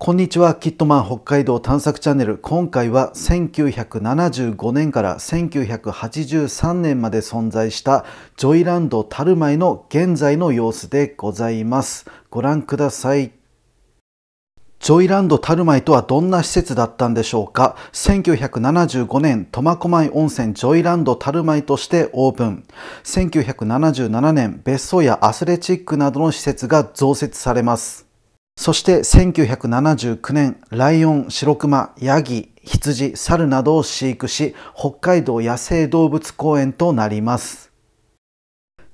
こんにちは、キットマン北海道探索チャンネル。今回は1975年から1983年まで存在したジョイランドタルマイの現在の様子でございます。ご覧ください。ジョイランドタルマとはどんな施設だったんでしょうか1975年、苫小牧温泉ジョイランドタルマとしてオープン。1977年、別荘やアスレチックなどの施設が増設されます。そして1979年、ライオン、シロクマ、ヤギ、羊、猿などを飼育し、北海道野生動物公園となります。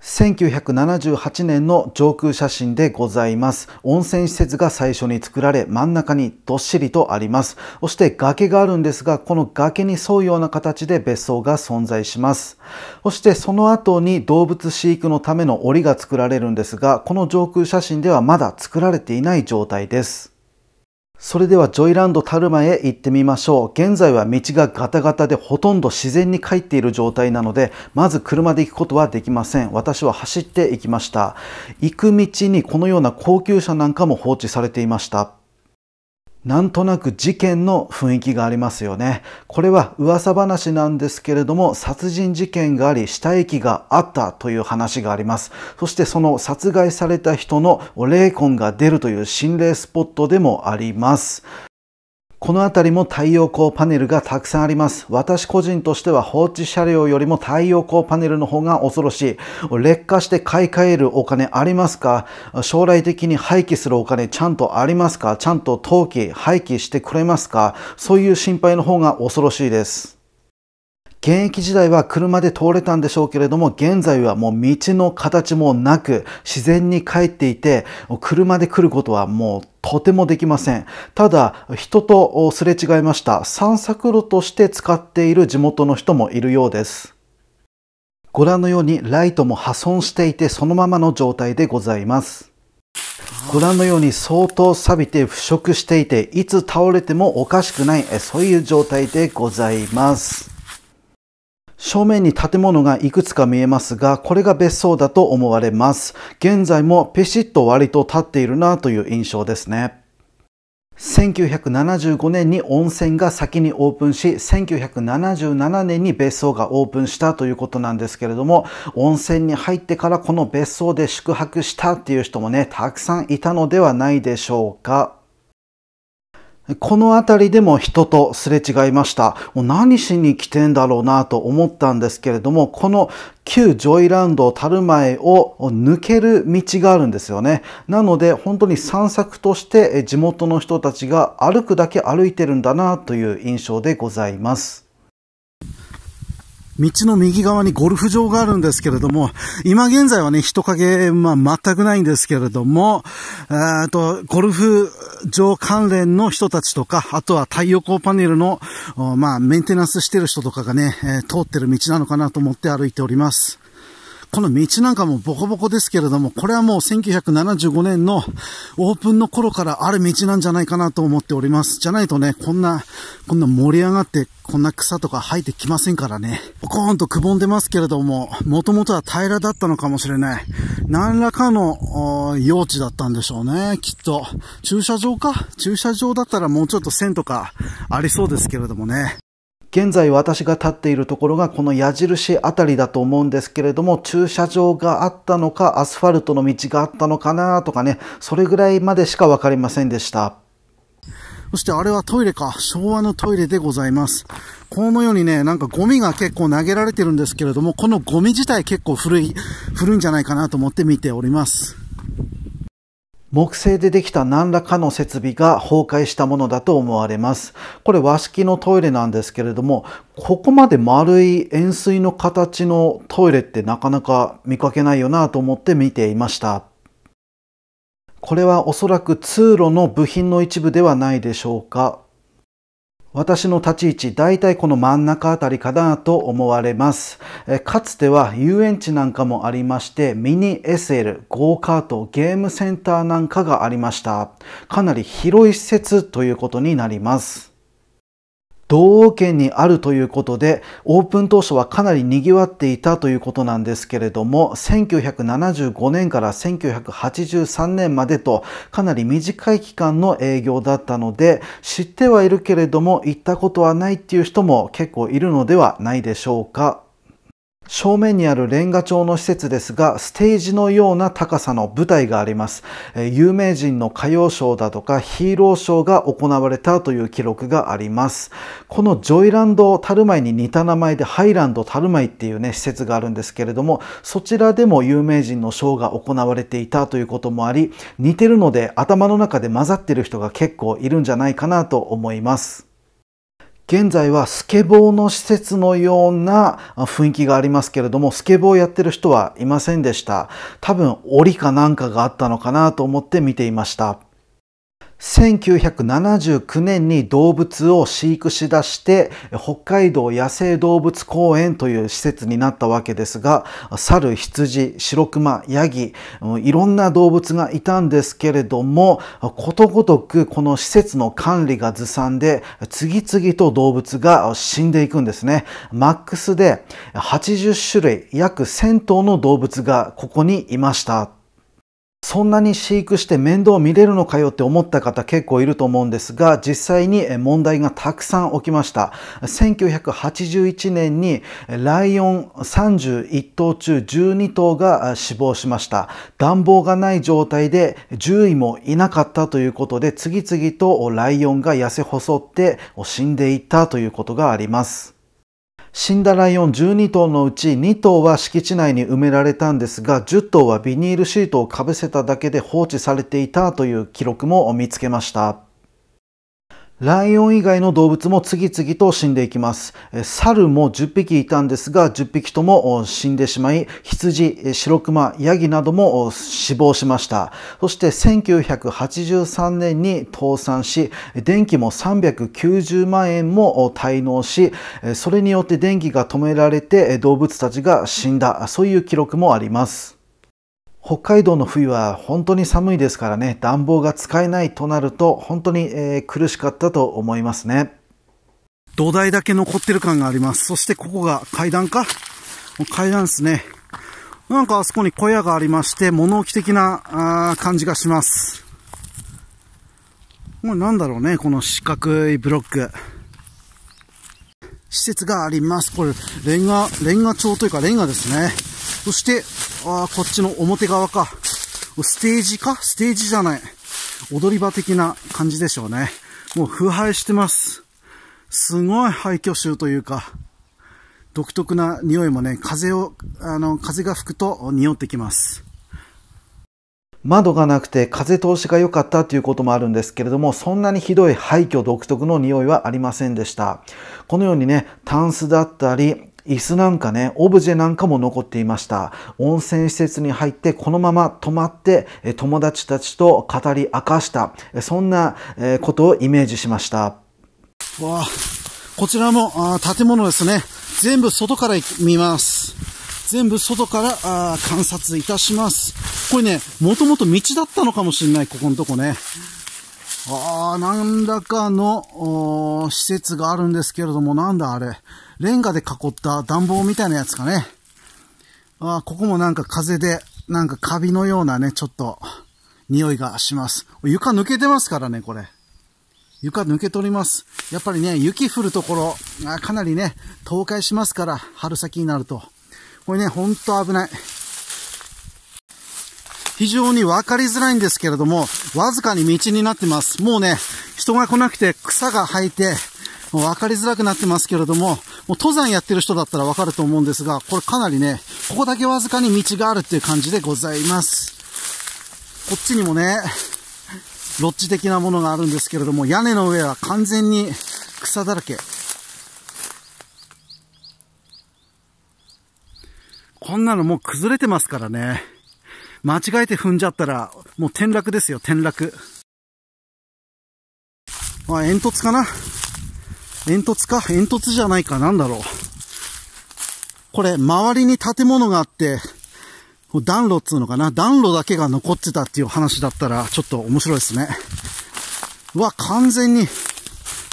1978年の上空写真でございます。温泉施設が最初に作られ、真ん中にどっしりとあります。そして崖があるんですが、この崖に沿うような形で別荘が存在します。そしてその後に動物飼育のための檻が作られるんですが、この上空写真ではまだ作られていない状態です。それではジョイランドタルマへ行ってみましょう。現在は道がガタガタでほとんど自然に帰っている状態なので、まず車で行くことはできません。私は走って行きました。行く道にこのような高級車なんかも放置されていました。なんとなく事件の雰囲気がありますよね。これは噂話なんですけれども、殺人事件があり、死体遺棄があったという話があります。そしてその殺害された人の霊魂が出るという心霊スポットでもあります。この辺りも太陽光パネルがたくさんあります。私個人としては放置車両よりも太陽光パネルの方が恐ろしい。劣化して買い替えるお金ありますか将来的に廃棄するお金ちゃんとありますかちゃんと登記、廃棄してくれますかそういう心配の方が恐ろしいです。現役時代は車で通れたんでしょうけれども、現在はもう道の形もなく、自然に帰っていて、車で来ることはもうとてもできません。ただ、人とすれ違いました。散策路として使っている地元の人もいるようです。ご覧のようにライトも破損していてそのままの状態でございます。ご覧のように相当錆びて腐食していていつ倒れてもおかしくないそういう状態でございます。正面に建物がいくつか見えますが、これが別荘だと思われます。現在もピシッと割と立っているなという印象ですね。1975年に温泉が先にオープンし、1977年に別荘がオープンしたということなんですけれども、温泉に入ってからこの別荘で宿泊したっていう人もね、たくさんいたのではないでしょうか。この辺りでも人とすれ違いました。もう何しに来てんだろうなと思ったんですけれども、この旧ジョイランド樽前を抜ける道があるんですよね。なので本当に散策として地元の人たちが歩くだけ歩いてるんだなという印象でございます。道の右側にゴルフ場があるんですけれども、今現在はね、人影、まあ、全くないんですけれども、えっと、ゴルフ場関連の人たちとか、あとは太陽光パネルの、まあ、メンテナンスしてる人とかがね、え通ってる道なのかなと思って歩いております。この道なんかもボコボコですけれども、これはもう1975年のオープンの頃からある道なんじゃないかなと思っております。じゃないとね、こんな、こんな盛り上がって、こんな草とか生えてきませんからね。ポコーンとくぼんでますけれども、もともとは平らだったのかもしれない。何らかの、用地だったんでしょうね、きっと。駐車場か駐車場だったらもうちょっと線とかありそうですけれどもね。現在私が立っているところがこの矢印あたりだと思うんですけれども駐車場があったのかアスファルトの道があったのかなとかねそれぐらいまでしか分かりませんでしたそしてあれはトイレか昭和のトイレでございますこのようにねなんかゴミが結構投げられてるんですけれどもこのゴミ自体結構古い古いんじゃないかなと思って見ております木製でできた何らかの設備が崩壊したものだと思われます。これ和式のトイレなんですけれども、ここまで丸い円錐の形のトイレってなかなか見かけないよなと思って見ていました。これはおそらく通路の部品の一部ではないでしょうか。私の立ち位置、大体この真ん中あたりかなと思われます。かつては遊園地なんかもありまして、ミニ SL、ゴーカート、ゲームセンターなんかがありました。かなり広い施設ということになります。道県にあるということでオープン当初はかなり賑わっていたということなんですけれども1975年から1983年までとかなり短い期間の営業だったので知ってはいるけれども行ったことはないっていう人も結構いるのではないでしょうか。正面にあるレンガ調の施設ですが、ステージのような高さの舞台があります。有名人の歌謡ショーだとかヒーローショーが行われたという記録があります。このジョイランドタルマイに似た名前でハイランドタルマイっていうね、施設があるんですけれども、そちらでも有名人のショーが行われていたということもあり、似てるので頭の中で混ざってる人が結構いるんじゃないかなと思います。現在はスケボーの施設のような雰囲気がありますけれどもスケボーをやってる人はいませんでした多分檻かなんかがあったのかなと思って見ていました1979年に動物を飼育しだして北海道野生動物公園という施設になったわけですが猿羊白熊ヤギいろんな動物がいたんですけれどもことごとくこの施設の管理がずさんで次々と動物が死んでいくんですねマックスで80種類約1000頭の動物がここにいましたそんなに飼育して面倒見れるのかよって思った方結構いると思うんですが、実際に問題がたくさん起きました。1981年にライオン31頭中12頭が死亡しました。暖房がない状態で獣医もいなかったということで、次々とライオンが痩せ細って死んでいったということがあります。死んだライオン12頭のうち2頭は敷地内に埋められたんですが10頭はビニールシートをかぶせただけで放置されていたという記録も見つけました。ライオン以外の動物も次々と死んでいきます。猿も10匹いたんですが、10匹とも死んでしまい、羊、白熊、ヤギなども死亡しました。そして1983年に倒産し、電気も390万円も滞納し、それによって電気が止められて動物たちが死んだ、そういう記録もあります。北海道の冬は本当に寒いですからね、暖房が使えないとなると、本当に、え苦しかったと思いますね。土台だけ残ってる感があります。そしてここが階段か階段ですね。なんかあそこに小屋がありまして、物置的な感じがします。これなんだろうね、この四角いブロック。施設があります。これ、レンガ、レンガ調というかレンガですね。そして、ああ、こっちの表側か。ステージかステージじゃない。踊り場的な感じでしょうね。もう腐敗してます。すごい廃墟臭というか、独特な匂いもね、風を、あの、風が吹くと匂ってきます。窓がなくて風通しが良かったということもあるんですけれども、そんなにひどい廃墟独特の匂いはありませんでした。このようにね、タンスだったり、椅子なんかね、オブジェなんかも残っていました。温泉施設に入って、このまま泊まって、友達たちと語り明かした、そんなことをイメージしました。わあ、こちらもあ建物ですね。全部外から見ます。全部外からあ観察いたします。これね、もともと道だったのかもしれない、ここのとこね。ああ、なんらかの施設があるんですけれども、なんだあれ。レンガで囲った暖房みたいなやつかね。ああ、ここもなんか風で、なんかカビのようなね、ちょっと、匂いがします。床抜けてますからね、これ。床抜け取ります。やっぱりね、雪降るところ、あかなりね、倒壊しますから、春先になると。これね、ほんと危ない。非常にわかりづらいんですけれども、わずかに道になってます。もうね、人が来なくて草が生えて、もう分かりづらくなってますけれども、もう登山やってる人だったらわかると思うんですが、これかなりね、ここだけわずかに道があるっていう感じでございます。こっちにもね、ロッジ的なものがあるんですけれども、屋根の上は完全に草だらけ。こんなのもう崩れてますからね。間違えて踏んじゃったら、もう転落ですよ、転落。まあ、煙突かな煙突か煙突じゃないかなんだろう。これ、周りに建物があって、暖炉っつうのかな暖炉だけが残ってたっていう話だったら、ちょっと面白いですね。うわ、完全に、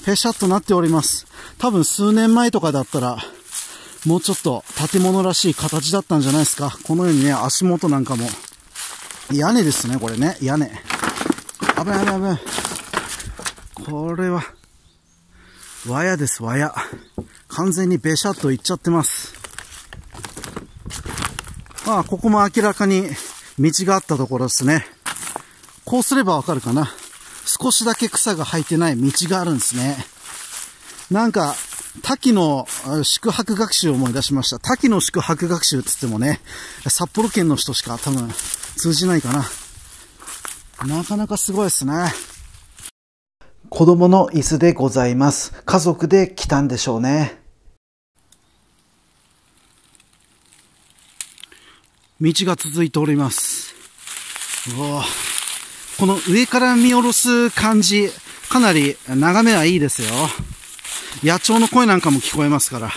ペシャっとなっております。多分数年前とかだったら、もうちょっと建物らしい形だったんじゃないですか。このようにね、足元なんかも。屋根ですね、これね。屋根。危ない危ない危ない。これは、わやです、わや。完全にべしゃっといっちゃってます。まあ、ここも明らかに道があったところですね。こうすればわかるかな。少しだけ草が生えてない道があるんですね。なんか、滝の宿泊学習を思い出しました。滝の宿泊学習って言ってもね、札幌県の人しか多分通じないかな。なかなかすごいですね。子供の椅子でございます。家族で来たんでしょうね。道が続いております。わこの上から見下ろす感じ、かなり眺めはいいですよ。野鳥の声なんかも聞こえますから。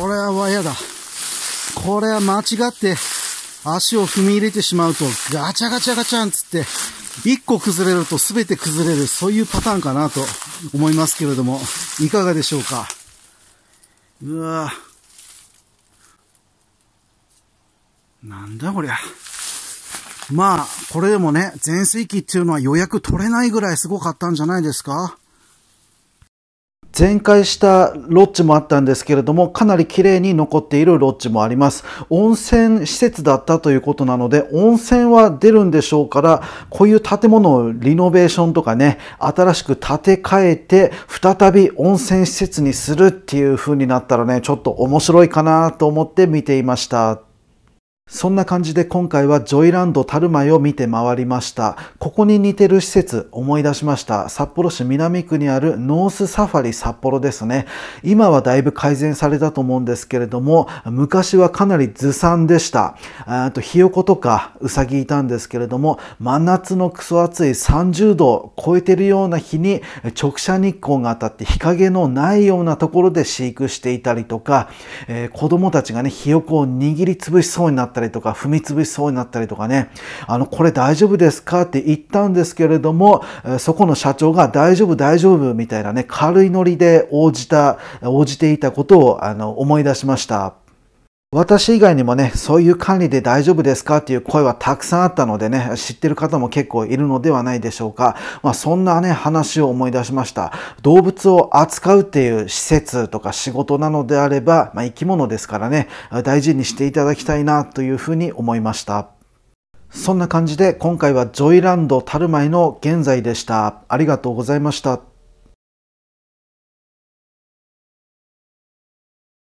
これは嫌だ。これは間違って足を踏み入れてしまうとガチャガチャガチャンつって一個崩れると全て崩れる、そういうパターンかなと思いますけれども、いかがでしょうかうわぁ。なんだこりゃ。まあ、これでもね、全盛期っていうのは予約取れないぐらいすごかったんじゃないですか全壊したロッジもあったんですけれども、かなり綺麗に残っているロッジもあります。温泉施設だったということなので、温泉は出るんでしょうから、こういう建物をリノベーションとかね、新しく建て替えて、再び温泉施設にするっていう風になったらね、ちょっと面白いかなと思って見ていました。そんな感じで今回はジョイランドタルマイを見て回りました。ここに似てる施設思い出しました。札幌市南区にあるノースサファリ札幌ですね。今はだいぶ改善されたと思うんですけれども、昔はかなりずさんでした。とひよことかうさぎいたんですけれども、真夏のクソ暑い30度を超えてるような日に直射日光が当たって日陰のないようなところで飼育していたりとか、えー、子供たちがね、ひよこを握りつぶしそうになってったりとか踏み潰しそうになったりとかねあのこれ大丈夫ですかって言ったんですけれどもそこの社長が大丈夫大丈夫みたいなね軽いノリで応じた応じていたことをあの思い出しました。私以外にもね、そういう管理で大丈夫ですかっていう声はたくさんあったのでね、知ってる方も結構いるのではないでしょうか。まあそんなね、話を思い出しました。動物を扱うっていう施設とか仕事なのであれば、まあ生き物ですからね、大事にしていただきたいなというふうに思いました。そんな感じで今回はジョイランドたるまいの現在でした。ありがとうございました。